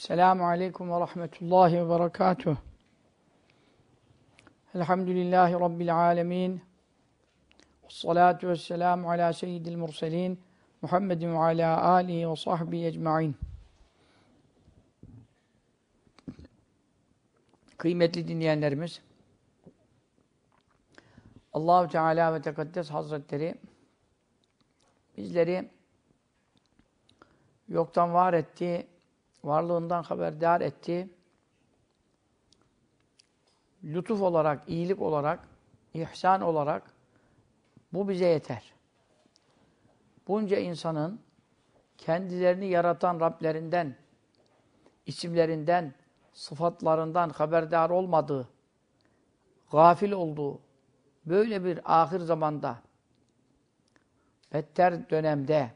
Selamun Aleyküm ve Rahmetullahi ve Berekatuh. Elhamdülillahi Rabbil Alemin. Salatu ve selamu ala seyyidil murselin. Muhammedin ve ala alihi ve sahbihi ecma'in. Kıymetli dinleyenlerimiz, Allahu Teala ve Tekaddes Hazretleri bizleri yoktan var ettiği varlığından haberdar etti. Lütuf olarak, iyilik olarak, ihsan olarak bu bize yeter. Bunca insanın kendilerini yaratan Rablerinden, isimlerinden, sıfatlarından haberdar olmadığı, gafil olduğu, böyle bir ahir zamanda, better dönemde,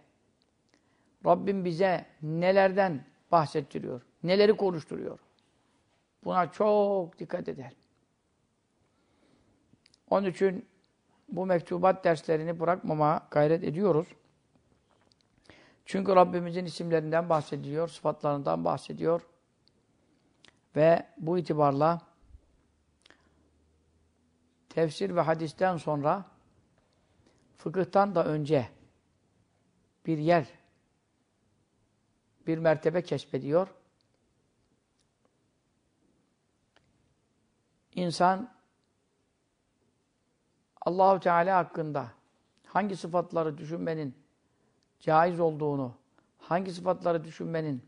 Rabbim bize nelerden bahsettiriyor? Neleri konuşturuyor? Buna çok dikkat eder. Onun için bu mektubat derslerini bırakmama gayret ediyoruz. Çünkü Rabbimizin isimlerinden bahsediyor, sıfatlarından bahsediyor. Ve bu itibarla tefsir ve hadisten sonra fıkıhtan da önce bir yer bir mertebe keşfediyor. İnsan Allahu Teala hakkında hangi sıfatları düşünmenin caiz olduğunu, hangi sıfatları düşünmenin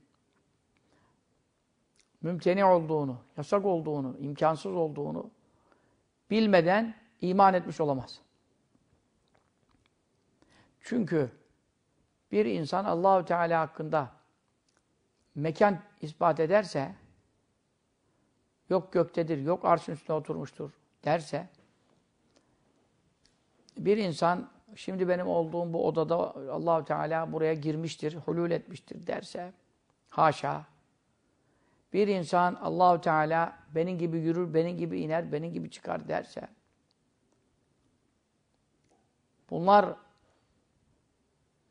mümteni olduğunu, yasak olduğunu, imkansız olduğunu bilmeden iman etmiş olamaz. Çünkü bir insan Allahu Teala hakkında mekan ispat ederse, yok göktedir, yok arşın üstüne oturmuştur derse, bir insan şimdi benim olduğum bu odada Allahu Teala buraya girmiştir, hulul etmiştir derse, haşa, bir insan Allahu Teala benim gibi yürür, benim gibi iner, benim gibi çıkar derse, bunlar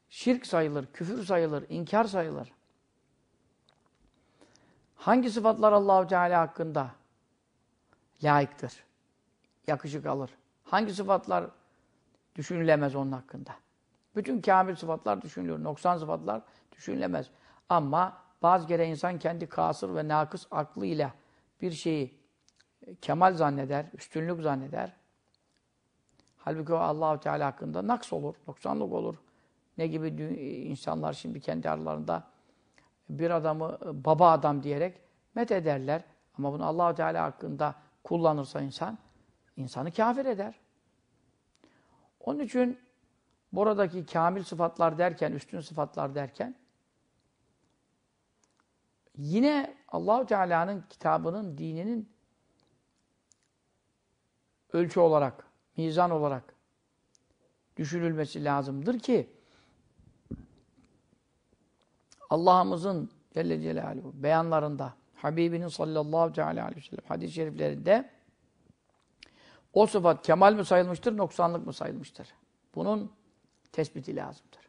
şirk sayılır, küfür sayılır, inkar sayılır. Hangi sıfatlar Allahu Teala hakkında layıktır? Yakışık alır. Hangi sıfatlar düşünülemez onun hakkında? Bütün kamil sıfatlar düşünülür. Noksan sıfatlar düşünülemez. Ama bazı kere insan kendi kasır ve nakıs aklıyla bir şeyi e, kemal zanneder, üstünlük zanneder. Halbuki o Allahu Teala hakkında naks olur, noksanlık olur. Ne gibi insanlar şimdi kendi aralarında bir adamı e, baba adam diyerek met ederler. Ama bunu Allahu Teala hakkında kullanırsa insan insanı kafir eder. Onun için buradaki kamil sıfatlar derken, üstün sıfatlar derken yine Allahu Teala'nın kitabının, dininin ölçü olarak, mizan olarak düşünülmesi lazımdır ki Allah'ımızın Celle Celaluhu beyanlarında, Habibinin sallallahu aleyhi ve sellem hadis-i şeriflerinde o sıfat kemal mi sayılmıştır, noksanlık mı sayılmıştır? Bunun tespiti lazımdır.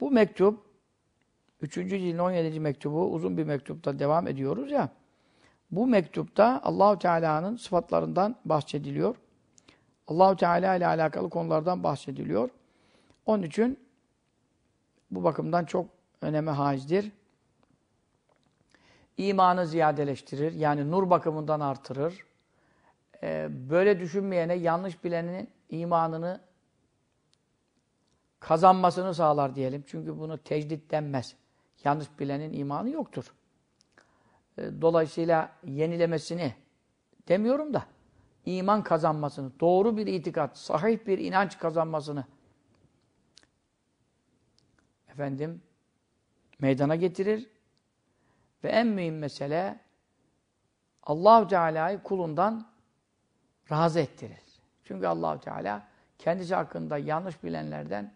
Bu mektup, 3. cilin 17. mektubu, uzun bir mektupta devam ediyoruz ya, bu mektupta Allahu Teala'nın sıfatlarından bahsediliyor. Allahu Teala ile alakalı konulardan bahsediliyor. Onun için bu bakımdan çok öneme hacdir. İmanı ziyadeleştirir. Yani nur bakımından artırır. Ee, böyle düşünmeyene, yanlış bilenin imanını kazanmasını sağlar diyelim. Çünkü bunu tecdit denmez. Yanlış bilenin imanı yoktur. Ee, dolayısıyla yenilemesini demiyorum da iman kazanmasını, doğru bir itikat, sahih bir inanç kazanmasını efendim meydana getirir. Ve en mühim mesele Allahu Teala'yı kulundan razı ettirir. Çünkü Allahu Teala kendisi hakkında yanlış bilenlerden,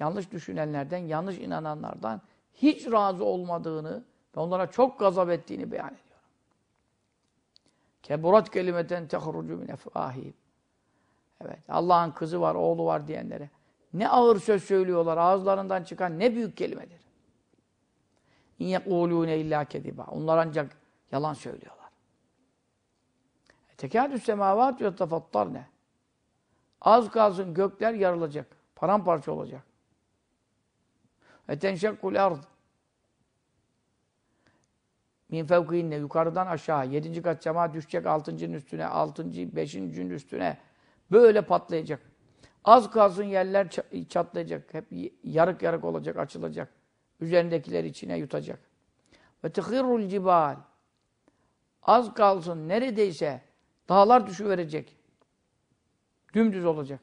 yanlış düşünenlerden, yanlış inananlardan hiç razı olmadığını ve onlara çok gazap ettiğini beyan ediyor. Keburat kelimeten tehrucu min efahim. Evet, Allah'ın kızı var, oğlu var diyenlere. Ne ağır söz söylüyorlar. Ağızlarından çıkan ne büyük kelimedir. İn yekulûne illâ kediba. Onlar ancak yalan söylüyorlar. E, Tekâdü semâvât yutafattar ne? Az kalsın gökler yarılacak. Paramparça olacak. Ve tenşekkul ard. Min fevkihinne. Yukarıdan aşağı. Yedinci kat cemaat düşecek altıncının üstüne. Altıncı, beşincinin üstüne. Böyle patlayacak. Az kalsın yerler çatlayacak. Hep yarık yarık olacak, açılacak. Üzerindekiler içine yutacak. Ve tıhirrul cibal. Az kalsın neredeyse dağlar düşüverecek. Dümdüz olacak.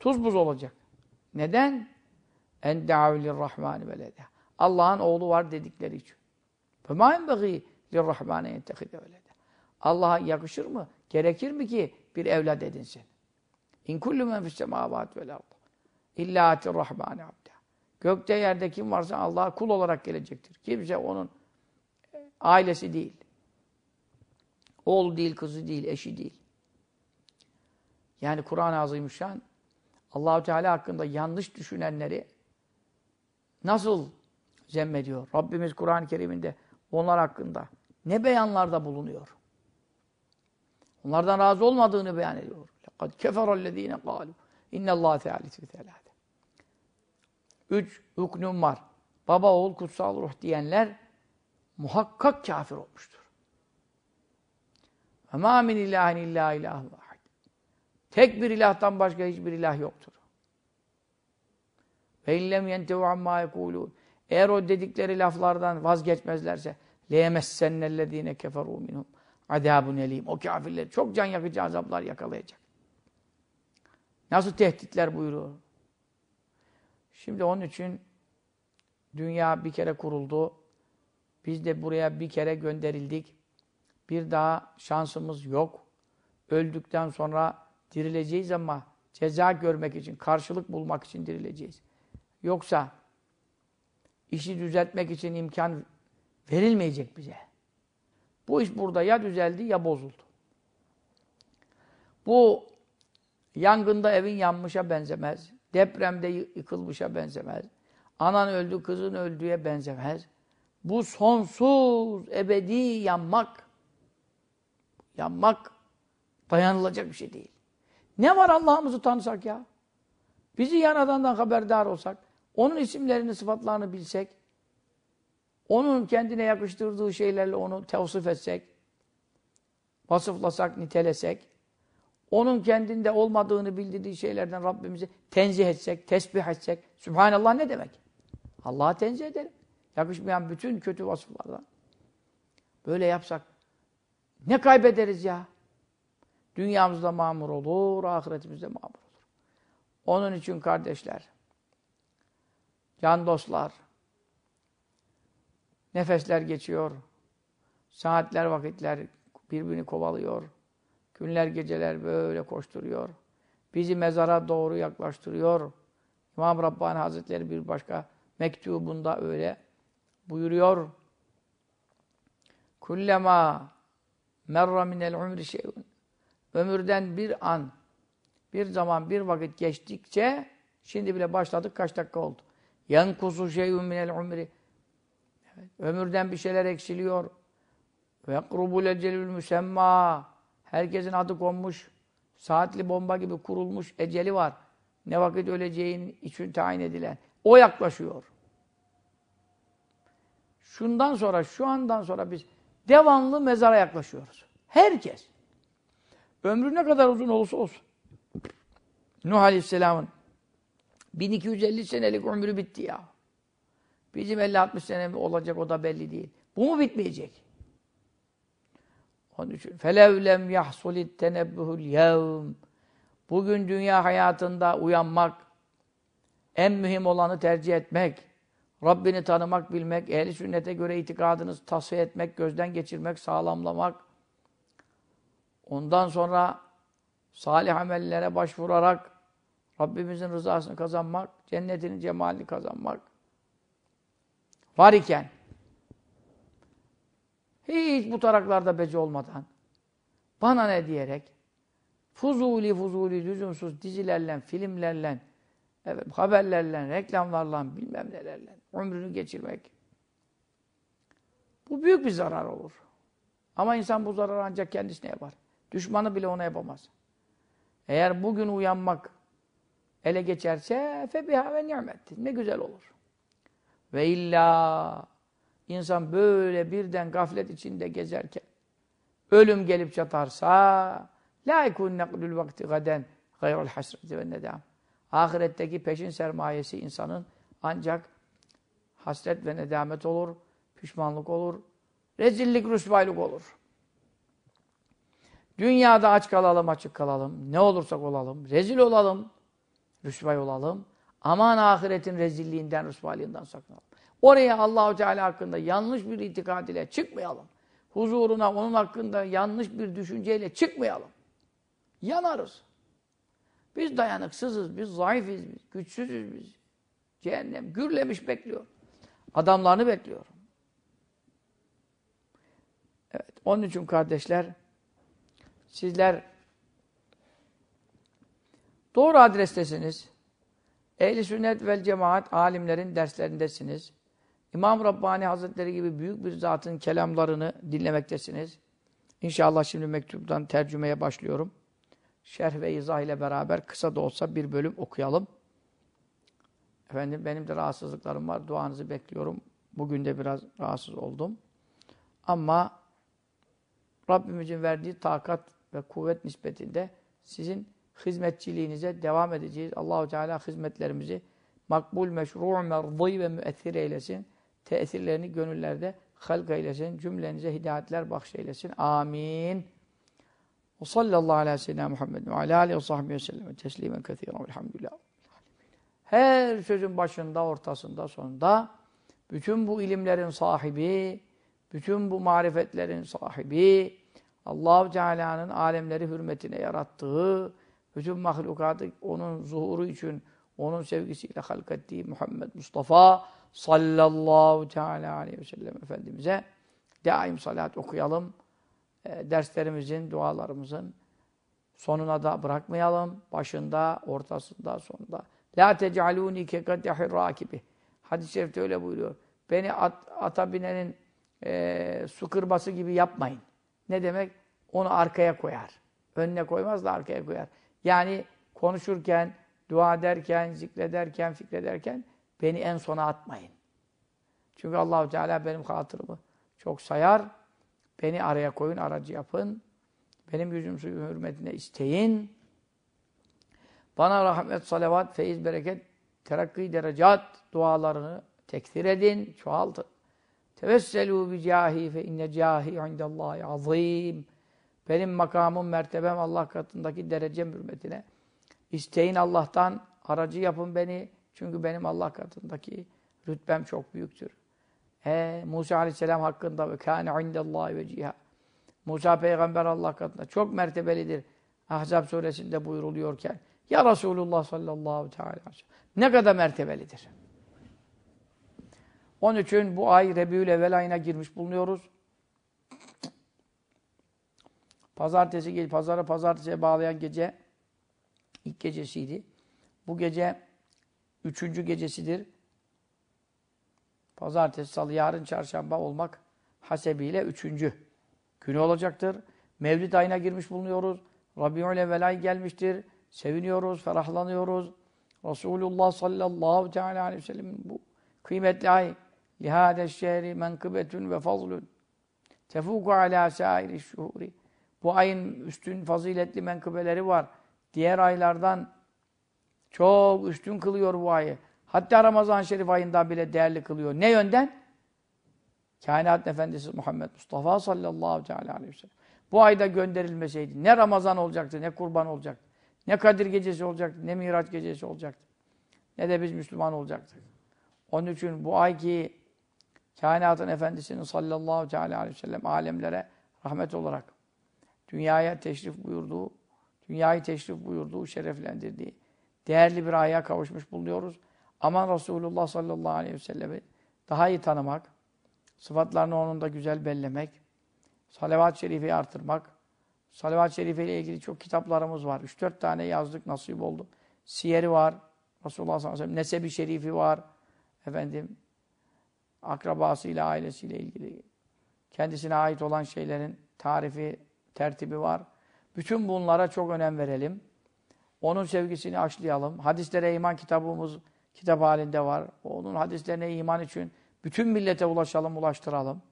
Tuz buz olacak. Neden? En deavlir rahmani velede. Allah'ın oğlu var dedikleri için. فَمَا bagi لِلرَّحْمَانَ يَتَّخِذَ وَلَدَ Allah'a yakışır mı? Gerekir mi ki bir evlat edinsin? İn kullu men fis semavat vel ard. İlla atir rahmani abde. Gökte yerde kim varsa Allah'a kul olarak gelecektir. Kimse onun e, ailesi değil. oğul değil, kızı değil, eşi değil. Yani Kur'an-ı Azimüşşan Allahu Teala hakkında yanlış düşünenleri nasıl zemmediyor? Rabbimiz Kur'an-ı Kerim'inde onlar hakkında ne beyanlarda bulunuyor? Onlardan razı olmadığını beyan ediyor. قَدْ كَفَرَ الَّذ۪ينَ قَالُوا اِنَّ اللّٰهَ ثَالِثُ ثَلَاثًا Üç hüknüm var. Baba, oğul, kutsal ruh diyenler muhakkak kafir olmuştur. وَمَا مِنْ اِلٰهٍ اِلَّا اِلٰهُ اَحَدٍ Tek bir ilahtan başka hiçbir ilah yoktur. وَاِنْ لَمْ يَنْتَوْا عَمَّا يَقُولُونَ Eğer o dedikleri laflardan vazgeçmezlerse لَيَمَسَّنَّ الَّذ۪ينَ كَفَرُوا مِنْهُمْ Adabun elim. O kafirleri çok can yakıcı azaplar yakalayacak. Nasıl tehditler buyuruyor. Şimdi onun için dünya bir kere kuruldu. Biz de buraya bir kere gönderildik. Bir daha şansımız yok. Öldükten sonra dirileceğiz ama ceza görmek için, karşılık bulmak için dirileceğiz. Yoksa işi düzeltmek için imkan verilmeyecek bize. Bu iş burada ya düzeldi ya bozuldu. Bu Yangında evin yanmışa benzemez. Depremde yıkılmışa benzemez. Anan öldü, kızın öldüğe benzemez. Bu sonsuz, ebedi yanmak. Yanmak dayanılacak bir şey değil. Ne var Allah'ımızı tanısak ya? Bizi yaradandan haberdar olsak, onun isimlerini, sıfatlarını bilsek, onun kendine yakıştırdığı şeylerle onu tevsif etsek, vasıflasak, nitelesek, onun kendinde olmadığını bildirdiği şeylerden Rabbimizi tenzih etsek, tesbih etsek. Sübhanallah ne demek? Allah'a tenzih ederim. Yakışmayan bütün kötü vasıflardan. Böyle yapsak ne kaybederiz ya? Dünyamızda mamur olur, ahiretimizde mamur olur. Onun için kardeşler, can dostlar, nefesler geçiyor, saatler, vakitler birbirini kovalıyor. Günler geceler böyle koşturuyor. Bizi mezara doğru yaklaştırıyor. İmam Rabbani Hazretleri bir başka mektubunda öyle buyuruyor. Kullema merra minel umri şeyun. Ömürden bir an, bir zaman, bir vakit geçtikçe şimdi bile başladık kaç dakika oldu. Yan Yankusu şeyun minel umri. Ömürden bir şeyler eksiliyor. Ve yakrubu lecelül müsemma. Herkesin adı konmuş. Saatli bomba gibi kurulmuş eceli var. Ne vakit öleceğin için tayin edilen. O yaklaşıyor. Şundan sonra, şu andan sonra biz devamlı mezara yaklaşıyoruz. Herkes. Ömrü ne kadar uzun olsa olsun. Nuh Aleyhisselam'ın 1250 senelik ömrü bitti ya. Bizim 50-60 senemiz olacak o da belli değil. Bu mu bitmeyecek? Onun için felevlem yahsulit tenebbuhul yevm Bugün dünya hayatında uyanmak, en mühim olanı tercih etmek, Rabbini tanımak, bilmek, ehli sünnete göre itikadını tasfiye etmek, gözden geçirmek, sağlamlamak, ondan sonra salih amellere başvurarak Rabbimizin rızasını kazanmak, cennetinin cemalini kazanmak var iken hiç bu taraklarda bece olmadan, bana ne diyerek, fuzuli fuzuli lüzumsuz dizilerle, filmlerle, efendim, haberlerle, reklamlarla, bilmem nelerle ömrünü geçirmek. Bu büyük bir zarar olur. Ama insan bu zararı ancak kendisine yapar. Düşmanı bile ona yapamaz. Eğer bugün uyanmak ele geçerse febiha ve ni'mettir. Ne güzel olur. Ve illa insan böyle birden gaflet içinde gezerken ölüm gelip çatarsa la yekun neqlul vakti gaden gayrul hasreti ve nedam. Ahiretteki peşin sermayesi insanın ancak hasret ve nedamet olur, pişmanlık olur, rezillik, rüsvaylık olur. Dünyada aç kalalım, açık kalalım, ne olursak olalım, rezil olalım, rüsvay olalım. Aman ahiretin rezilliğinden, rüsvaylığından sakınalım. Oraya Allahu Teala hakkında yanlış bir itikad ile çıkmayalım. Huzuruna onun hakkında yanlış bir düşünceyle çıkmayalım. Yanarız. Biz dayanıksızız, biz zayıfız, biz güçsüzüz biz. Cehennem gürlemiş bekliyor. Adamlarını bekliyor. Evet, onun için kardeşler, sizler doğru adrestesiniz. Ehli sünnet vel cemaat alimlerin derslerindesiniz. İmam Rabbani Hazretleri gibi büyük bir zatın kelamlarını dinlemektesiniz. İnşallah şimdi mektuptan tercümeye başlıyorum. Şerh ve izah ile beraber kısa da olsa bir bölüm okuyalım. Efendim benim de rahatsızlıklarım var. Duanızı bekliyorum. Bugün de biraz rahatsız oldum. Ama Rabbimizin verdiği takat ve kuvvet nispetinde sizin hizmetçiliğinize devam edeceğiz. Allahu Teala hizmetlerimizi makbul, meşru, merzi ve müessir eylesin tesirlerini gönüllerde halk eylesin. Cümlenize hidayetler bahşeylesin. Amin. Ve sallallahu aleyhi ve sellem Muhammed ve aleyhi ve sahbihi ve sellem teslimen kethiren velhamdülillah. Her sözün başında, ortasında, sonunda bütün bu ilimlerin sahibi, bütün bu marifetlerin sahibi, allah Teala'nın alemleri hürmetine yarattığı, bütün mahlukatı onun zuhuru için, onun sevgisiyle halk ettiği Muhammed Mustafa sallallahu teala aleyhi ve sellem Efendimiz'e daim salat okuyalım. E, derslerimizin, dualarımızın sonuna da bırakmayalım. Başında, ortasında, sonunda. La tecaluni kekadehir rakibi. Hadis-i şerifte öyle buyuruyor. Beni at, ata binenin e, su kırbası gibi yapmayın. Ne demek? Onu arkaya koyar. Önüne koymaz da arkaya koyar. Yani konuşurken, dua ederken, zikrederken, fikrederken Beni en sona atmayın. Çünkü Allahu Teala benim hatırımı çok sayar. Beni araya koyun, aracı yapın. Benim yüzüm suyu hürmetine isteyin. Bana rahmet, salavat, feyiz, bereket, terakki, derecat dualarını tekfir edin, çoğaltın. Tevesselû bi cahi fe inne cahi indallâhi azîm. Benim makamım, mertebem Allah katındaki derecem hürmetine. İsteyin Allah'tan, aracı yapın beni. Çünkü benim Allah katındaki rütbem çok büyüktür. E, Musa aleyhisselam hakkında ve kâne indellahi ve ciha. Musa peygamber Allah katında çok mertebelidir. Ahzab suresinde buyuruluyorken ya Resulullah sallallahu teala aleyhi ve sellem ne kadar mertebelidir. Onun için bu ay Rebiül Evvel ayına girmiş bulunuyoruz. Pazartesi gel, pazara pazartesiye bağlayan gece ilk gecesiydi. Bu gece üçüncü gecesidir. Pazartesi, salı, yarın, çarşamba olmak hasebiyle üçüncü günü olacaktır. Mevlid ayına girmiş bulunuyoruz. Rabi'ül evvel gelmiştir. Seviniyoruz, ferahlanıyoruz. Resulullah sallallahu teala aleyhi ve sellem bu kıymetli ay lihâde şehri menkıbetün ve fazlün tefûku alâ sâiri şuhuri bu ayın üstün faziletli menkıbeleri var. Diğer aylardan çok üstün kılıyor bu ayı. Hatta ramazan Şerif ayından bile değerli kılıyor. Ne yönden? Kainat Efendisi Muhammed Mustafa sallallahu aleyhi ve sellem. Bu ayda gönderilmeseydi ne Ramazan olacaktı, ne kurban olacaktı, ne Kadir gecesi olacaktı, ne Miraç gecesi olacaktı, ne de biz Müslüman olacaktık. Onun için bu ay ki kainatın Efendisi'nin sallallahu aleyhi ve sellem alemlere rahmet olarak dünyaya teşrif buyurduğu, dünyayı teşrif buyurduğu, şereflendirdiği, değerli bir aya kavuşmuş bulunuyoruz. Ama Resulullah sallallahu aleyhi ve sellem'i daha iyi tanımak, sıfatlarını onun da güzel bellemek, salavat-ı şerifeyi artırmak, salavat-ı şerife ile ilgili çok kitaplarımız var. 3-4 tane yazdık, nasip oldu. Siyeri var, Resulullah sallallahu aleyhi ve sellem, nesebi şerifi var, efendim, akrabasıyla, ailesiyle ilgili, kendisine ait olan şeylerin tarifi, tertibi var. Bütün bunlara çok önem verelim. Onun sevgisini aşılayalım. Hadislere iman kitabımız kitap halinde var. Onun hadislerine iman için bütün millete ulaşalım, ulaştıralım.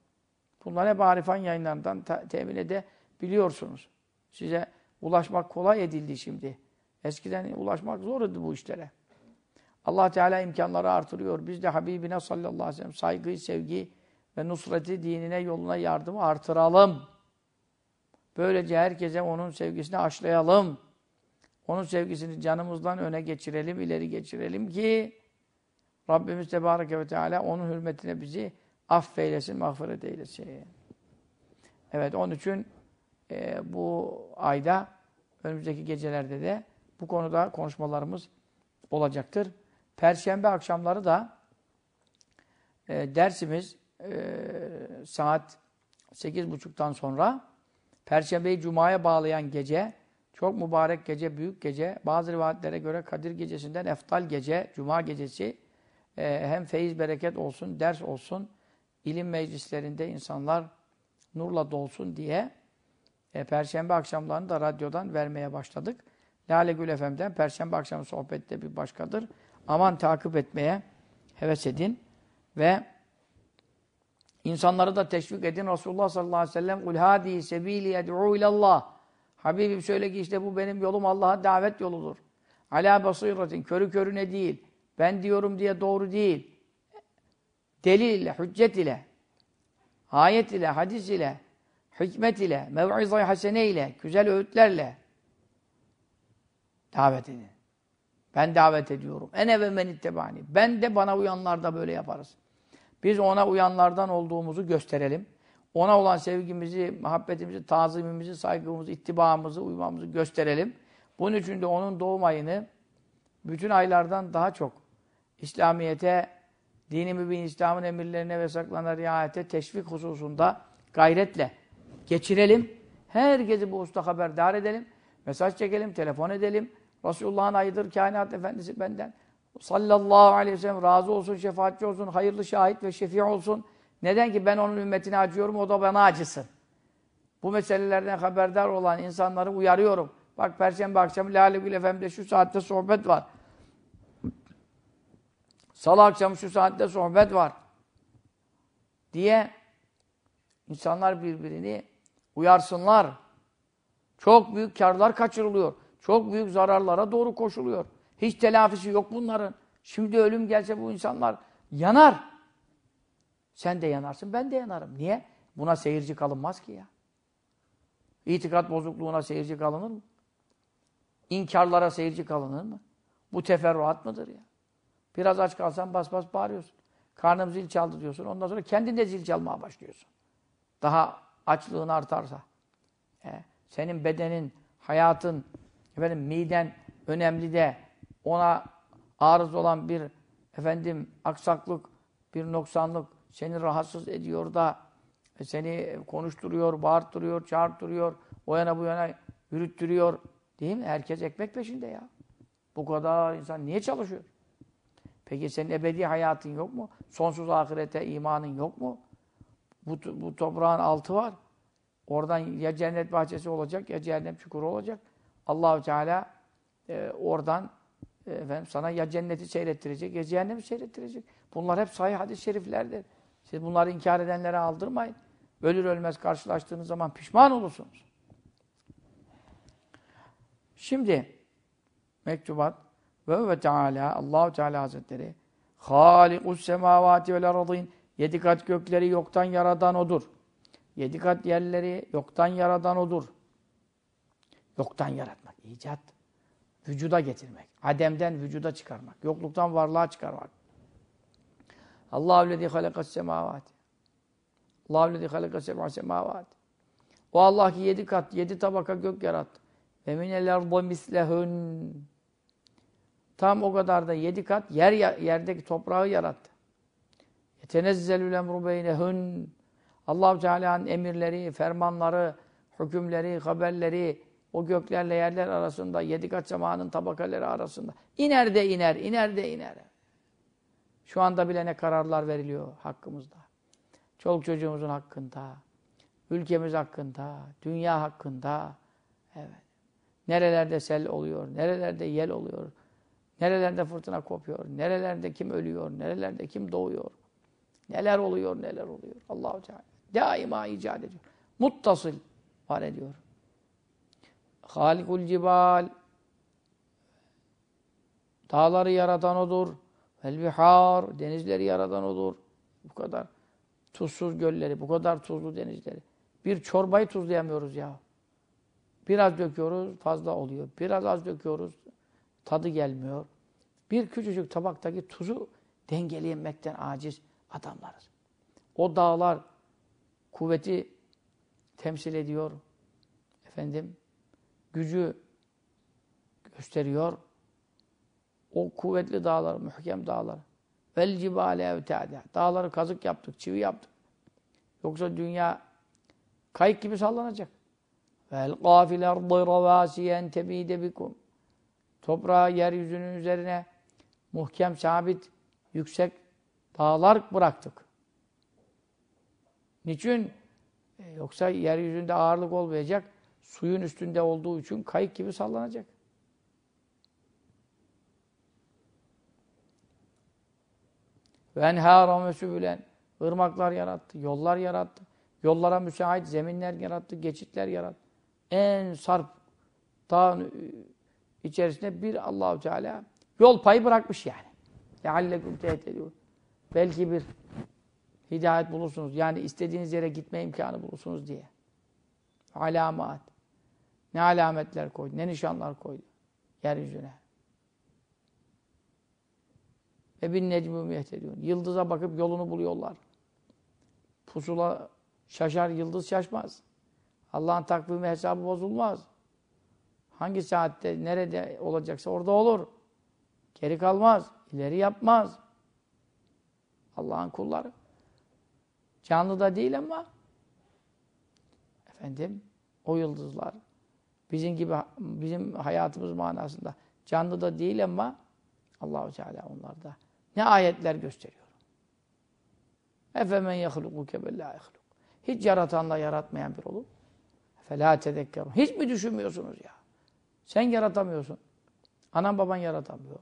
Bunlar hep Arifan yayınlarından temin edebiliyorsunuz. Size ulaşmak kolay edildi şimdi. Eskiden ulaşmak zordu bu işlere. Allah Teala imkanları artırıyor. Biz de Habibine sallallahu aleyhi ve sellem saygıyı, sevgiyi ve nusreti dinine, yoluna yardımı artıralım. Böylece herkese onun sevgisini aşlayalım. Onun sevgisini canımızdan öne geçirelim, ileri geçirelim ki Rabbimiz Tebareke ve Teala onun hürmetine bizi affeylesin, mağfiret eylesin. Evet, onun için e, bu ayda, önümüzdeki gecelerde de bu konuda konuşmalarımız olacaktır. Perşembe akşamları da e, dersimiz e, saat 8.30'dan sonra Perşembeyi Cuma'ya bağlayan gece çok mübarek gece, büyük gece. Bazı rivayetlere göre Kadir gecesinden eftal gece, Cuma gecesi. E, hem feyiz, bereket olsun, ders olsun. ilim meclislerinde insanlar nurla dolsun diye e, Perşembe akşamlarını da radyodan vermeye başladık. Lale Gül FM'den Perşembe akşamı sohbette bir başkadır. Aman takip etmeye heves edin. Ve insanları da teşvik edin. Resulullah sallallahu aleyhi ve sellem قُلْ هَذ۪ي سَب۪يلِ يَدْعُوا اِلَى Habibim söyle ki işte bu benim yolum Allah'a davet yoludur. Ala basiratin, körü körüne değil. Ben diyorum diye doğru değil. Delil ile, hüccet ile, ayet ile, hadis ile, hikmet ile, mev'izay hasene ile, güzel öğütlerle davet edin. Ben davet ediyorum. Ene ve men ittebani. Ben de bana uyanlarda böyle yaparız. Biz ona uyanlardan olduğumuzu gösterelim. Ona olan sevgimizi, muhabbetimizi, tazimimizi, saygımızı, ittibamızı, uymamızı gösterelim. Bunun için de onun doğum ayını bütün aylardan daha çok İslamiyet'e, dini mübin İslam'ın emirlerine ve saklana riayete teşvik hususunda gayretle geçirelim. Herkesi bu usta haberdar edelim. Mesaj çekelim, telefon edelim. Resulullah'ın ayıdır kainat efendisi benden. Sallallahu aleyhi ve sellem razı olsun, şefaatçi olsun, hayırlı şahit ve şefi olsun. Neden ki ben onun ümmetine acıyorum, o da bana acısın. Bu meselelerden haberdar olan insanları uyarıyorum. Bak Perşembe akşamı Lale Gül Efendi'de şu saatte sohbet var. Salı akşamı şu saatte sohbet var. Diye insanlar birbirini uyarsınlar. Çok büyük karlar kaçırılıyor. Çok büyük zararlara doğru koşuluyor. Hiç telafisi yok bunların. Şimdi ölüm gelse bu insanlar yanar. Sen de yanarsın, ben de yanarım. Niye? Buna seyirci kalınmaz ki ya. İtikat bozukluğuna seyirci kalınır mı? İnkarlara seyirci kalınır mı? Bu teferruat mıdır ya? Biraz aç kalsan bas bas bağırıyorsun. Karnım zil çaldı diyorsun. Ondan sonra kendin de zil çalmaya başlıyorsun. Daha açlığın artarsa. E, senin bedenin, hayatın, efendim, miden önemli de ona arız olan bir efendim aksaklık, bir noksanlık seni rahatsız ediyor da e, seni konuşturuyor, bağırttırıyor, çağırttırıyor, o yana bu yana yürüttürüyor. Değil mi? Herkes ekmek peşinde ya. Bu kadar insan niye çalışıyor? Peki senin ebedi hayatın yok mu? Sonsuz ahirete imanın yok mu? Bu, bu toprağın altı var. Oradan ya cennet bahçesi olacak ya cehennem çukuru olacak. Allahu Teala e, oradan e, efendim, sana ya cenneti seyrettirecek ya cehennemi seyrettirecek. Bunlar hep sahih hadis-i şeriflerdir. Siz bunları inkar edenlere aldırmayın. Ölür ölmez karşılaştığınız zaman pişman olursunuz. Şimdi mektubat ve ve Teala Allahu Teala Hazretleri Halikus semavati vel aradin yedi kat gökleri yoktan yaradan odur. Yedi kat yerleri yoktan yaradan odur. Yoktan yaratmak, icat, vücuda getirmek, ademden vücuda çıkarmak, yokluktan varlığa çıkarmak. Allahu lezi halakas semavati. Allahu lezi O Allah ki yedi kat, yedi tabaka gök yarattı. Ve minel erdo mislehün. Tam o kadar da yedi kat yer yerdeki toprağı yarattı. Tenezzelül emru beynehün. allah Teala'nın emirleri, fermanları, hükümleri, haberleri o göklerle yerler arasında, yedi kat semanın tabakaları arasında. İner de iner, iner de iner. Şu anda bile ne kararlar veriliyor hakkımızda. Çoluk çocuğumuzun hakkında, ülkemiz hakkında, dünya hakkında. Evet. Nerelerde sel oluyor, nerelerde yel oluyor, nerelerde fırtına kopuyor, nerelerde kim ölüyor, nerelerde kim doğuyor. Neler oluyor, neler oluyor. Allahu Teala daima icat ediyor. Muttasıl var ediyor. Halikul cibal Dağları yaratan odur. Elbihar, denizleri yaradan olur. Bu kadar. Tuzsuz gölleri, bu kadar tuzlu denizleri. Bir çorbayı tuzlayamıyoruz ya. Biraz döküyoruz, fazla oluyor. Biraz az döküyoruz, tadı gelmiyor. Bir küçücük tabaktaki tuzu dengeleyemekten aciz adamlarız. O dağlar kuvveti temsil ediyor. Efendim, gücü gösteriyor. O kuvvetli dağlar, mühkem dağlar. Vel cibale evtade. Dağları kazık yaptık, çivi yaptık. Yoksa dünya kayık gibi sallanacak. Vel gafil ardı ravasiyen tebide bikum. Toprağa, yeryüzünün üzerine muhkem, sabit, yüksek dağlar bıraktık. Niçin? E, yoksa yeryüzünde ağırlık olmayacak. Suyun üstünde olduğu için kayık gibi sallanacak. Ve enhâram ve sübülen. Irmaklar yarattı, yollar yarattı. Yollara müsait zeminler yarattı, geçitler yarattı. En sarp dağın e, içerisinde bir Allahu Teala yol payı bırakmış yani. Leallekum tehtedûn. Belki bir hidayet bulursunuz. Yani istediğiniz yere gitme imkanı bulursunuz diye. Alamat. Ne alametler koydu, ne nişanlar koydu yeryüzüne. Ve bin necmum yehtedûn. Yıldıza bakıp yolunu buluyorlar. Pusula şaşar, yıldız şaşmaz. Allah'ın takvimi hesabı bozulmaz. Hangi saatte, nerede olacaksa orada olur. Geri kalmaz, ileri yapmaz. Allah'ın kulları. Canlı da değil ama efendim o yıldızlar bizim gibi bizim hayatımız manasında canlı da değil ama Allahu Teala onlarda ne ayetler gösteriyor. Efemen yehlukuke bellâ yehluk. Hiç yaratanla yaratmayan bir olur. Felâ tedekkerun. Hiç mi düşünmüyorsunuz ya? Sen yaratamıyorsun. Anam baban yaratamıyor.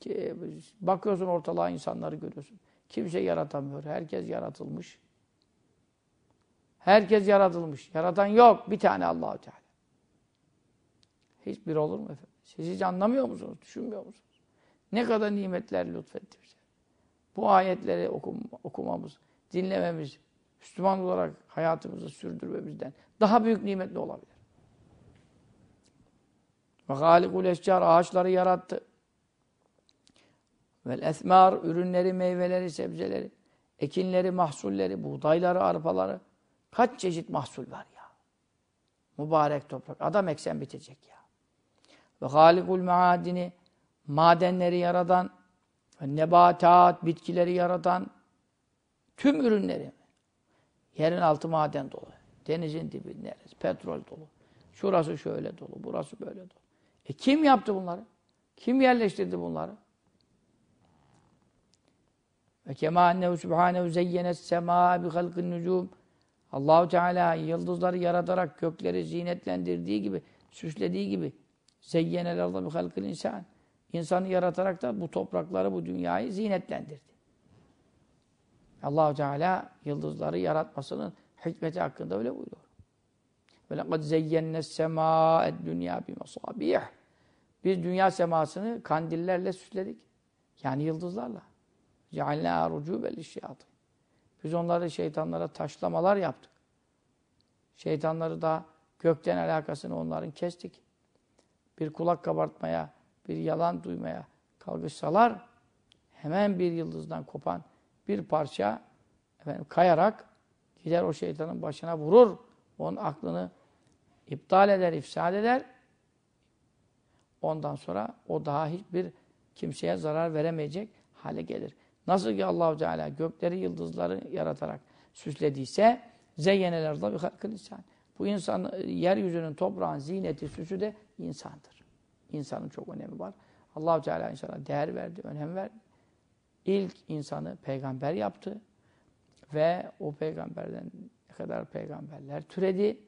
Ki, bakıyorsun ortalığa insanları görüyorsun. Kimse yaratamıyor. Herkes yaratılmış. Herkes yaratılmış. Yaratan yok. Bir tane Allahu Teala. Hiçbir olur mu efendim? Siz hiç anlamıyor musunuz? Düşünmüyor musunuz? Ne kadar nimetler lütfetti bize. Bu ayetleri okum, okumamız, dinlememiz, Müslüman olarak hayatımızı sürdürmemizden daha büyük nimet ne olabilir? Ve halikul eşcar ağaçları yarattı. Vel esmar ürünleri, meyveleri, sebzeleri, ekinleri, mahsulleri, buğdayları, arpaları. Kaç çeşit mahsul var ya. Mübarek toprak. Adam eksen bitecek ya. Ve halikul maadini madenleri yaratan, nebatat, bitkileri yaratan tüm ürünleri. Yerin altı maden dolu. Denizin dibi neresi? Petrol dolu. Şurası şöyle dolu, burası böyle dolu. E kim yaptı bunları? Kim yerleştirdi bunları? Ve kema ennehu subhanehu zeyyenes sema bi halkin nucum. Allahu Teala yıldızları yaratarak gökleri zinetlendirdiği gibi, süslediği gibi zeyyenel arda bi halkin insan. İnsanı yaratarak da bu toprakları, bu dünyayı zinetlendirdi. Allahu Teala yıldızları yaratmasının hikmeti hakkında öyle buyuruyor. Ve lekad zeyyenne semâ dünya bi masabih. Biz dünya semasını kandillerle süsledik. Yani yıldızlarla. Cealnâ rucûbel işyâtı. Biz onları şeytanlara taşlamalar yaptık. Şeytanları da gökten alakasını onların kestik. Bir kulak kabartmaya bir yalan duymaya kalkışsalar hemen bir yıldızdan kopan bir parça efendim, kayarak gider o şeytanın başına vurur. Onun aklını iptal eder, ifsad eder. Ondan sonra o daha hiçbir kimseye zarar veremeyecek hale gelir. Nasıl ki Allah Teala gökleri, yıldızları yaratarak süslediyse zeyyeneler bir halkın insan. Bu insan yeryüzünün toprağın ziyneti, süsü de insandır insanın çok önemi var. allah Teala insana değer verdi, önem verdi. İlk insanı peygamber yaptı ve o peygamberden kadar peygamberler türedi.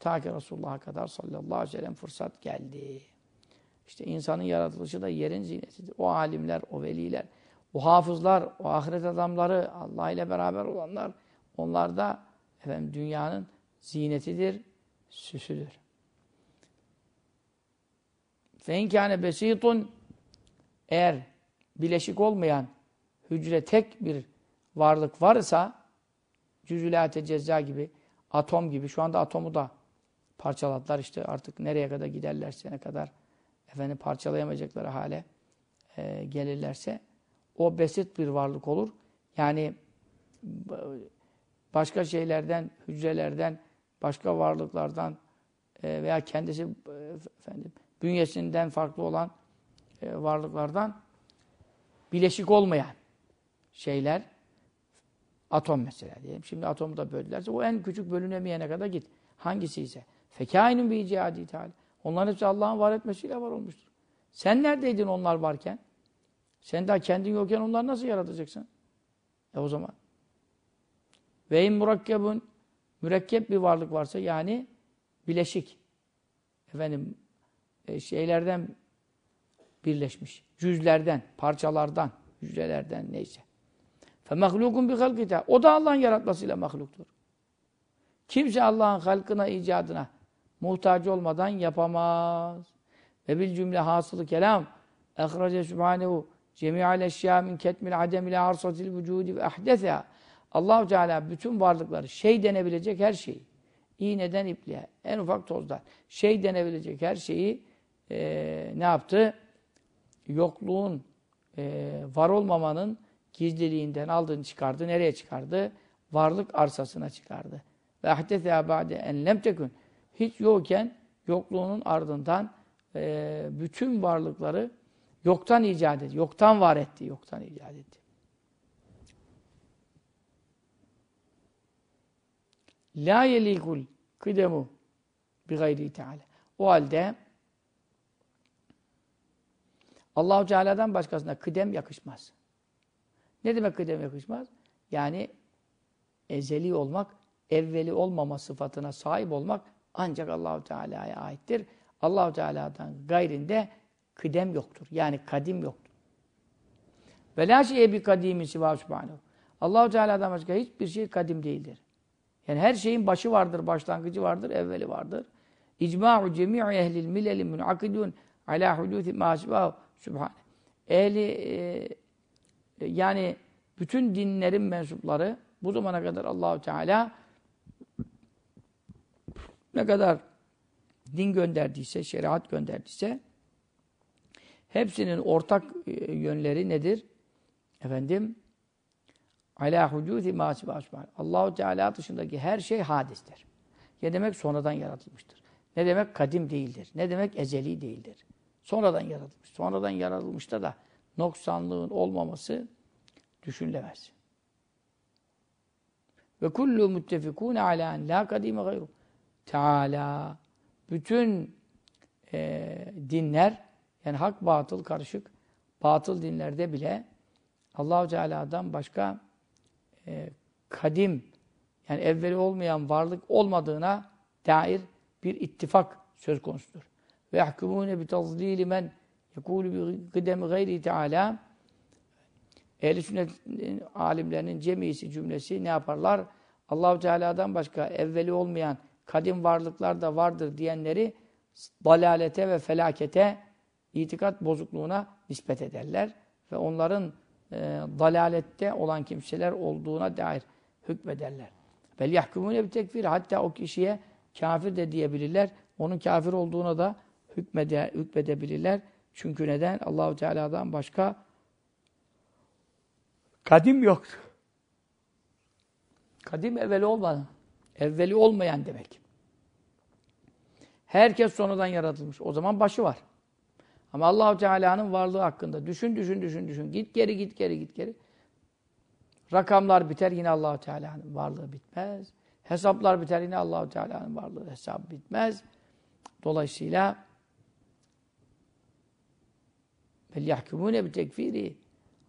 Ta ki Resulullah'a kadar sallallahu aleyhi ve sellem fırsat geldi. İşte insanın yaratılışı da yerin zinetidir. O alimler, o veliler, o hafızlar, o ahiret adamları, Allah ile beraber olanlar, onlar da efendim, dünyanın zinetidir, süsüdür. Fe inkâne besitun eğer bileşik olmayan hücre tek bir varlık varsa cüzülate cezza gibi atom gibi şu anda atomu da parçaladılar işte artık nereye kadar giderlerse ne kadar efendim parçalayamayacakları hale e, gelirlerse o basit bir varlık olur. Yani e, başka şeylerden, hücrelerden, başka varlıklardan e, veya kendisi e, efendim bünyesinden farklı olan e, varlıklardan bileşik olmayan şeyler atom mesela diyelim. Şimdi atomu da böldülerse o en küçük bölünemeyene kadar git. Hangisi ise. Fekainun bi icadi teala. Onların hepsi Allah'ın var etmesiyle var olmuştur. Sen neredeydin onlar varken? Sen daha kendin yokken onları nasıl yaratacaksın? E o zaman. Ve in murakkebun mürekkep bir varlık varsa yani bileşik. Efendim e, şeylerden birleşmiş. Cüzlerden, parçalardan, hücrelerden neyse. فَمَخْلُقٌ بِخَلْقِتَا O da Allah'ın yaratmasıyla mahluktur. Kimse Allah'ın halkına, icadına muhtaç olmadan yapamaz. Ve bil cümle hasılı kelam اَخْرَجَ سُبْحَانَهُ جَمِعَ الْاَشْيَا مِنْ كَتْمِ الْعَدَمِ لَا عَرْصَةِ الْوُجُودِ وَاَحْدَثَا allah Teala bütün varlıkları, şey denebilecek her şeyi, iğneden ipliğe, en ufak tozdan, şey denebilecek her şeyi e, ne yaptı? Yokluğun, e, var olmamanın gizliliğinden aldığını çıkardı. Nereye çıkardı? Varlık arsasına çıkardı. Ve ahdethe ba'de enlem lem tekün. Hiç yokken yokluğunun ardından e, bütün varlıkları yoktan icat etti. Yoktan var etti. Yoktan icat etti. La yelikul kıdemu bi gayri teala. O halde Allahu Teala'dan başkasına kıdem yakışmaz. Ne demek kıdem yakışmaz? Yani ezeli olmak, evveli olmama sıfatına sahip olmak ancak Allahu Teala'ya aittir. Allahu Teala'dan gayrinde kıdem yoktur. Yani kadim yoktur. Ve la şeye bir kadimi siva subhanahu. Allahu Teala'dan başka hiçbir şey kadim değildir. Yani her şeyin başı vardır, başlangıcı vardır, evveli vardır. İcma'u cemi'i ehlil mileli münakidun ala huduthi ma Sübhane. Ehli e, yani bütün dinlerin mensupları bu zamana kadar Allahu Teala ne kadar din gönderdiyse, şeriat gönderdiyse hepsinin ortak e, yönleri nedir? Efendim ala hucuzi ma Allahu Teala dışındaki her şey hadistir. Ne demek sonradan yaratılmıştır? Ne demek kadim değildir? Ne demek ezeli değildir? Sonradan yaratılmış. Sonradan yaratılmışta da noksanlığın olmaması düşünülemez. Ve kullu muttefikun ala en la kadime gayru. Taala Bütün e, dinler yani hak batıl karışık batıl dinlerde bile Allah Teala'dan başka e, kadim yani evveli olmayan varlık olmadığına dair bir ittifak söz konusudur ve yahkumune bi tazlili men yekulu bi kıdemi gayri teala Ehl-i sünnet alimlerinin cemisi cümlesi ne yaparlar? Allahu Teala'dan başka evveli olmayan kadim varlıklar da vardır diyenleri dalalete ve felakete itikat bozukluğuna nispet ederler ve onların e, dalalette olan kimseler olduğuna dair hükmederler. Bel yahkumune bi tekfir hatta o kişiye kafir de diyebilirler. Onun kafir olduğuna da hükmede, hükmedebilirler. Çünkü neden? Allahu Teala'dan başka kadim yoktu. Kadim evveli olmadan. Evveli olmayan demek. Herkes sonradan yaratılmış. O zaman başı var. Ama Allahu Teala'nın varlığı hakkında düşün düşün düşün düşün. Git geri git geri git geri. Rakamlar biter yine Allahu Teala'nın varlığı bitmez. Hesaplar biter yine Allahu Teala'nın varlığı hesap bitmez. Dolayısıyla yahkumune bi tekfiri.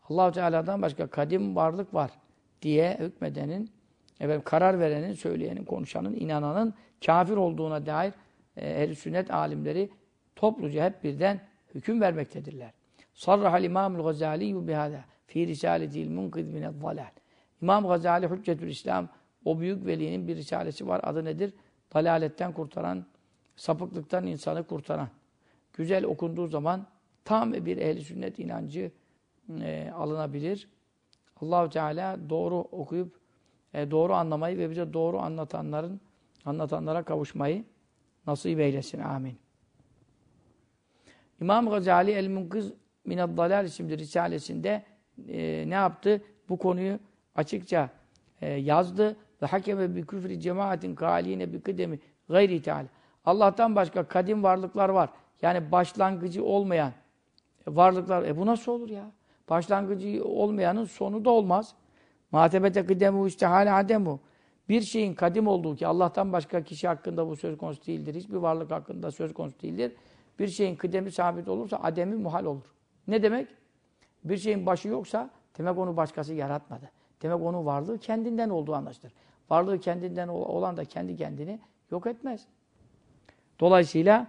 Allahu Teala'dan başka kadim varlık var diye hükmedenin, efendim, karar verenin, söyleyenin, konuşanın, inananın kafir olduğuna dair e, sünnet alimleri topluca hep birden hüküm vermektedirler. Sarrahal İmamul Gazali hada fi risaletil munkiz minel zalal. İmam Gazali Hüccetül İslam o büyük velinin bir risalesi var. Adı nedir? Dalaletten kurtaran, sapıklıktan insanı kurtaran. Güzel okunduğu zaman tam bir ehli sünnet inancı e, alınabilir. Allah Teala doğru okuyup e, doğru anlamayı ve bize doğru anlatanların anlatanlara kavuşmayı nasip eylesin. Amin. İmam Gazali El-Munkız Minad isimli risalesinde e, ne yaptı? Bu konuyu açıkça e, yazdı ve hakeme bi küfri cemaatin kaline bi kıdemi gayri teala. Allah'tan başka kadim varlıklar var. Yani başlangıcı olmayan e, varlıklar. E bu nasıl olur ya? Başlangıcı olmayanın sonu da olmaz. Matebete kıdemu istihale ademu. Bir şeyin kadim olduğu ki Allah'tan başka kişi hakkında bu söz konusu değildir. Hiçbir varlık hakkında söz konusu değildir. Bir şeyin kıdemi sabit olursa ademi muhal olur. Ne demek? Bir şeyin başı yoksa demek onu başkası yaratmadı. Demek onun varlığı kendinden olduğu anlaşılır. Varlığı kendinden olan da kendi kendini yok etmez. Dolayısıyla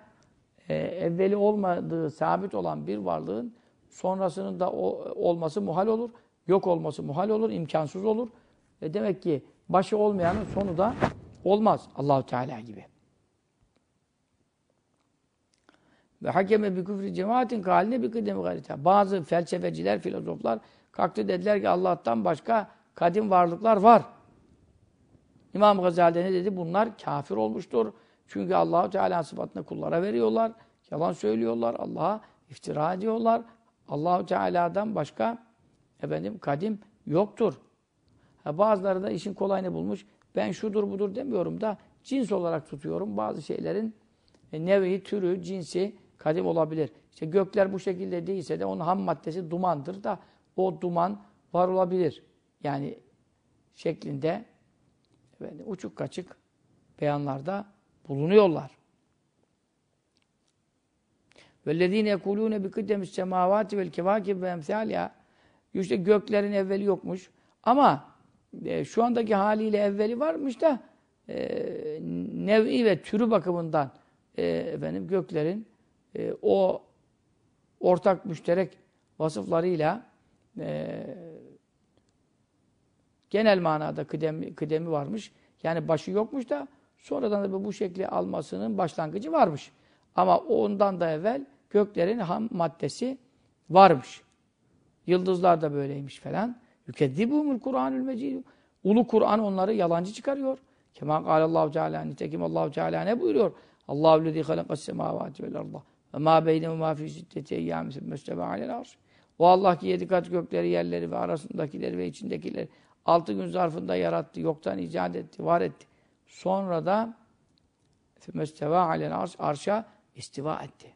e, evveli olmadığı sabit olan bir varlığın sonrasının da o, olması muhal olur. Yok olması muhal olur, imkansız olur. E demek ki başı olmayanın sonu da olmaz Allahu Teala gibi. Ve hakeme bir küfrü cemaatin kaline bir kıdemi gayrita. Bazı felsefeciler, filozoflar kalktı dediler ki Allah'tan başka kadim varlıklar var. İmam Gazali ne dedi? Bunlar kafir olmuştur. Çünkü Allahu Teala sıfatını kullara veriyorlar. Yalan söylüyorlar. Allah'a iftira ediyorlar. Allahu Teala'dan başka efendim kadim yoktur. Ha, bazıları da işin kolayını bulmuş. Ben şudur budur demiyorum da cins olarak tutuyorum. Bazı şeylerin e, nevi, türü, cinsi kadim olabilir. İşte gökler bu şekilde değilse de onun ham maddesi dumandır da o duman var olabilir. Yani şeklinde efendim, uçuk kaçık beyanlarda bulunuyorlar. وَالَّذ۪ينَ يَكُولُونَ بِقِدَّمِ السَّمَاوَاتِ وَالْكَوَاكِبِ وَاَمْثَالِهَا İşte göklerin evveli yokmuş. Ama e, şu andaki haliyle evveli varmış da e, nevi ve türü bakımından e, efendim göklerin e, o ortak müşterek vasıflarıyla e, genel manada kıdemi, kıdemi varmış. Yani başı yokmuş da Sonradan da bu şekli almasının başlangıcı varmış. Ama ondan da evvel göklerin ham maddesi varmış. Yıldızlar da böyleymiş falan. Yükezzibumul Kur'anül Mecid. Ulu Kur'an onları yalancı çıkarıyor. Kema kâlallahu Teala nitekim Allahu Teala ne buyuruyor? Allahu lezî halakas semâvâti vel arda ve mâ beynemâ fî şiddeti eyyâmi sümmestevâ alel arş. O Allah ki yedi kat gökleri, yerleri ve arasındakileri ve içindekileri altı gün zarfında yarattı, yoktan icat etti, var etti. Sonra da Mesteva alen arş, arşa istiva etti.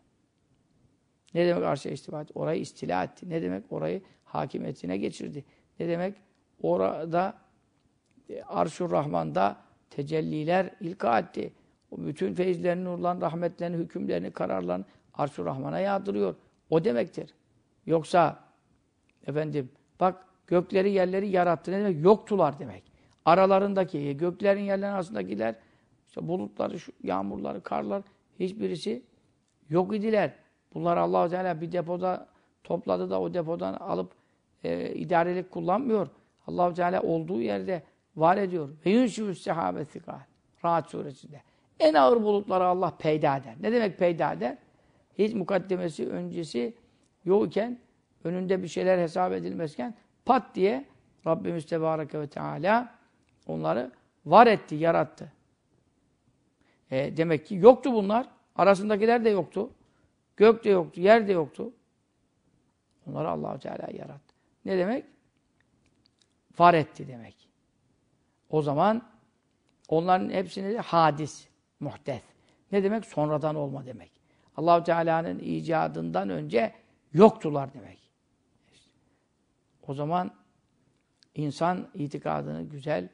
Ne demek arşa istiva etti? Orayı istila etti. Ne demek? Orayı hakimiyetine geçirdi. Ne demek? Orada e, Arşur Rahman'da tecelliler ilka etti. O bütün feyizlerini, nurlan, rahmetlerini, hükümlerini, kararlarını Arşur Rahman'a yağdırıyor. O demektir. Yoksa efendim bak gökleri yerleri yarattı ne demek? Yoktular demek aralarındaki, e, göklerin yerlerin arasındakiler, işte bulutları, şu, yağmurları, karlar hiçbirisi yok idiler. Bunlar Allah Allahu Teala bir depoda topladı da o depodan alıp e, idarelik kullanmıyor. Allah Allahu Teala olduğu yerde var ediyor. Ve yunşivüs sehabesi Rahat suresinde. En ağır bulutları Allah peyda eder. Ne demek peyda eder? Hiç mukaddemesi, öncesi yokken, önünde bir şeyler hesap edilmezken pat diye Rabbimiz Tebareke ve Teala Onları var etti, yarattı. E, demek ki yoktu bunlar. Arasındakiler de yoktu. Gök de yoktu, yer de yoktu. Onları Allah Teala yarattı. Ne demek? Var etti demek. O zaman onların hepsini hadis, muhtes. Ne demek? Sonradan olma demek. Allah Teala'nın icadından önce yoktular demek. İşte. O zaman insan itikadını güzel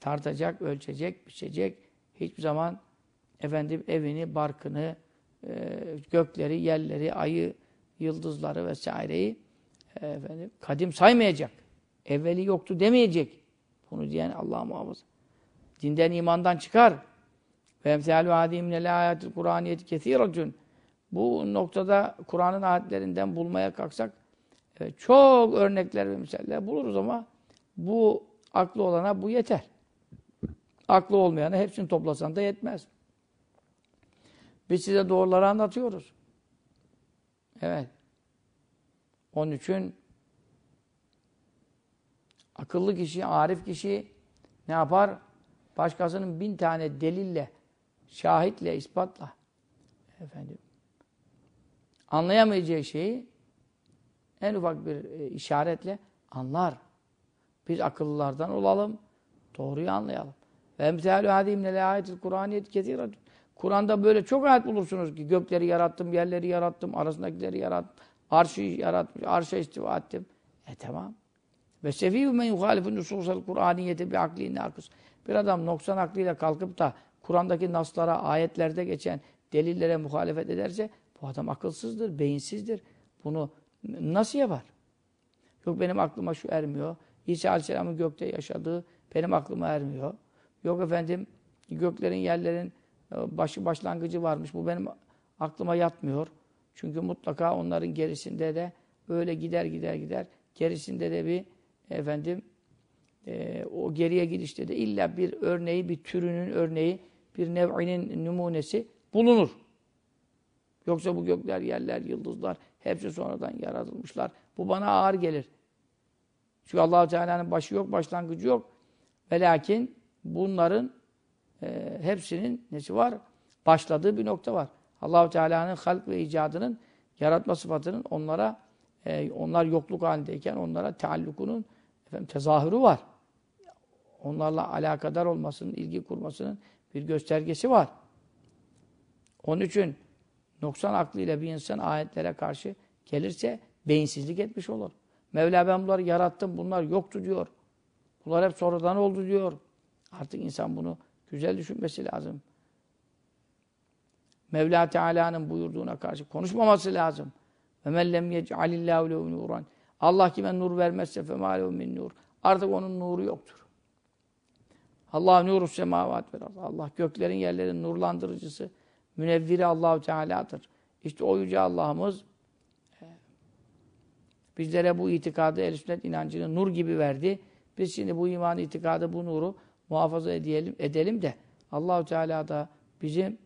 tartacak, ölçecek, biçecek. Hiçbir zaman efendim evini, barkını, e, gökleri, yerleri, ayı, yıldızları vesaireyi e, efendim kadim saymayacak. Evveli yoktu demeyecek. Bunu diyen Allah muhafaza. Dinden, imandan çıkar. Ve emsalü adi minel ayatil Kur'aniyeti Bu noktada Kur'an'ın ayetlerinden bulmaya kalksak e, çok örnekler ve misaller buluruz ama bu aklı olana bu yeter. Aklı olmayanı hepsini toplasan da yetmez. Biz size doğruları anlatıyoruz. Evet. Onun için akıllı kişi, arif kişi ne yapar? Başkasının bin tane delille, şahitle, ispatla efendim anlayamayacağı şeyi en ufak bir e, işaretle anlar. Biz akıllılardan olalım, doğruyu anlayalım. Ve emsalü hâzî imnel âyetil Kur'aniyet kesiratun. Kur'an'da böyle çok ayet bulursunuz ki gökleri yarattım, yerleri yarattım, arasındakileri yarattım, arşı yaratmış, arşa istiva ettim. E tamam. Ve sefiyyü men yuhalifun nususel Kur'aniyete bi akli narkus. Bir adam noksan aklıyla kalkıp da Kur'an'daki naslara, ayetlerde geçen delillere muhalefet ederse bu adam akılsızdır, beyinsizdir. Bunu nasıl yapar? Yok benim aklıma şu ermiyor. İsa Aleyhisselam'ın gökte yaşadığı benim aklıma ermiyor. Yok efendim göklerin yerlerin e, başı başlangıcı varmış. Bu benim aklıma yatmıyor. Çünkü mutlaka onların gerisinde de öyle gider gider gider gerisinde de bir efendim e, o geriye gidişte de illa bir örneği, bir türünün örneği, bir nev'inin numunesi bulunur. Yoksa bu gökler, yerler, yıldızlar hepsi sonradan yaratılmışlar. Bu bana ağır gelir. Çünkü Allah Teala'nın başı yok, başlangıcı yok. Ve lakin bunların e, hepsinin nesi var? Başladığı bir nokta var. Allahu Teala'nın halk ve icadının yaratma sıfatının onlara e, onlar yokluk halindeyken onlara taallukunun efendim, tezahürü var. Onlarla alakadar olmasının, ilgi kurmasının bir göstergesi var. Onun için noksan aklıyla bir insan ayetlere karşı gelirse beyinsizlik etmiş olur. Mevla ben bunları yarattım, bunlar yoktu diyor. Bunlar hep sonradan oldu diyor. Artık insan bunu güzel düşünmesi lazım. Mevla Teala'nın buyurduğuna karşı konuşmaması lazım. وَمَنْ لَمْ يَجْعَلِ اللّٰهُ لَهُ نُورًا Allah kime nur vermezse فَمَا min nur. Artık onun nuru yoktur. Allah nuru semavat vel Allah göklerin yerlerin nurlandırıcısı, münevviri Allahu Teala'dır. İşte o yüce Allah'ımız e, bizlere bu itikadı, el sünnet inancını nur gibi verdi. Biz şimdi bu iman itikadı, bu nuru muhafaza edelim, edelim de Allahu Teala da bizim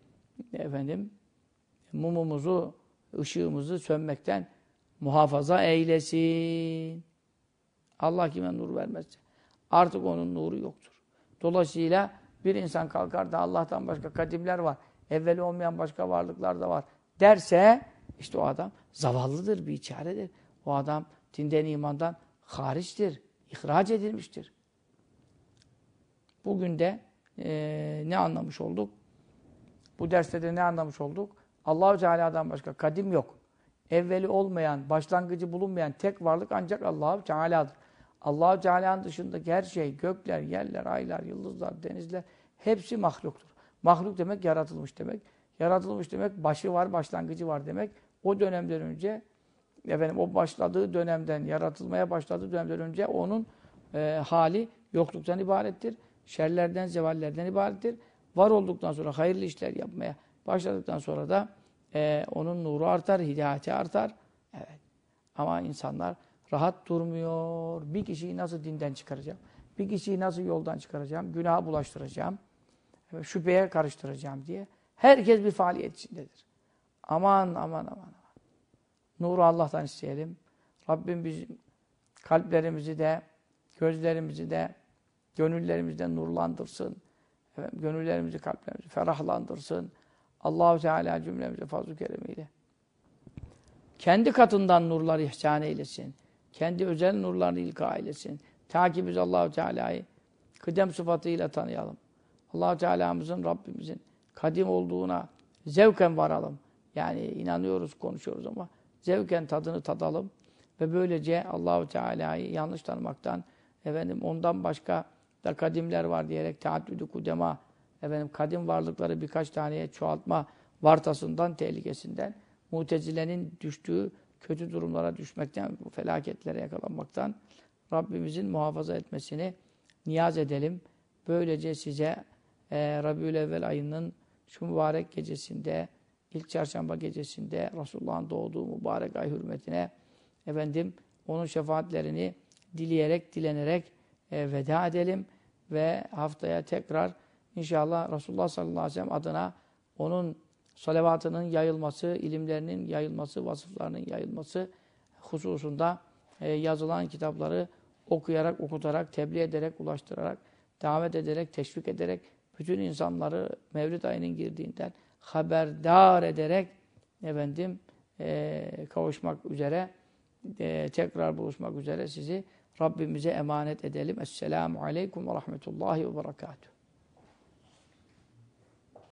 efendim mumumuzu, ışığımızı sönmekten muhafaza eylesin. Allah kime nur vermezse artık onun nuru yoktur. Dolayısıyla bir insan kalkar da Allah'tan başka kadimler var, evveli olmayan başka varlıklar da var derse işte o adam zavallıdır, bir biçaredir. O adam dinden, imandan hariçtir, ihraç edilmiştir. Bugün de e, ne anlamış olduk? Bu derste de ne anlamış olduk? Allahu Teala'dan başka kadim yok. Evveli olmayan, başlangıcı bulunmayan tek varlık ancak Allahu Teala'dır. Allahu Teala'nın dışındaki her şey, gökler, yerler, aylar, yıldızlar, denizler hepsi mahluktur. Mahluk demek yaratılmış demek. Yaratılmış demek başı var, başlangıcı var demek. O dönemden önce efendim o başladığı dönemden, yaratılmaya başladığı dönemden önce onun e, hali yokluktan ibarettir şerlerden, zevallerden ibarettir. Var olduktan sonra hayırlı işler yapmaya başladıktan sonra da e, onun nuru artar, hidayeti artar. Evet. Ama insanlar rahat durmuyor. Bir kişiyi nasıl dinden çıkaracağım? Bir kişiyi nasıl yoldan çıkaracağım? Günaha bulaştıracağım. Şüpheye karıştıracağım diye. Herkes bir faaliyet içindedir. Aman aman aman. aman. Nuru Allah'tan isteyelim. Rabbim bizim kalplerimizi de, gözlerimizi de, Gönüllerimizden nurlandırsın. Efendim, gönüllerimizi, kalplerimizi ferahlandırsın. Allahu Teala cümlemize fazl-ı keremiyle. Kendi katından nurlar ihsan eylesin. Kendi özel nurlarını ilka eylesin. Ta ki biz Allahu Teala'yı kıdem sıfatıyla tanıyalım. Allahu Teala'mızın Rabbimizin kadim olduğuna zevken varalım. Yani inanıyoruz, konuşuyoruz ama zevken tadını tadalım ve böylece Allahu Teala'yı yanlış tanımaktan efendim ondan başka da kadimler var diyerek taaddüdü kudema efendim kadim varlıkları birkaç taneye çoğaltma vartasından, tehlikesinden, mutezilenin düştüğü kötü durumlara düşmekten, bu felaketlere yakalanmaktan Rabbimizin muhafaza etmesini niyaz edelim. Böylece size e, Rabiül Evvel ayının şu mübarek gecesinde, ilk çarşamba gecesinde Resulullah'ın doğduğu mübarek ay hürmetine efendim onun şefaatlerini dileyerek, dilenerek e, veda edelim ve haftaya tekrar inşallah Resulullah sallallahu aleyhi ve sellem adına onun salavatının yayılması, ilimlerinin yayılması, vasıflarının yayılması hususunda e, yazılan kitapları okuyarak, okutarak, tebliğ ederek, ulaştırarak, davet ederek, teşvik ederek bütün insanları Mevlid ayının girdiğinden haberdar ederek efendim e, kavuşmak üzere, e, tekrar buluşmak üzere sizi Rabbimize emanet edelim. Esselamu Aleyküm ve Rahmetullahi ve Berekatuhu.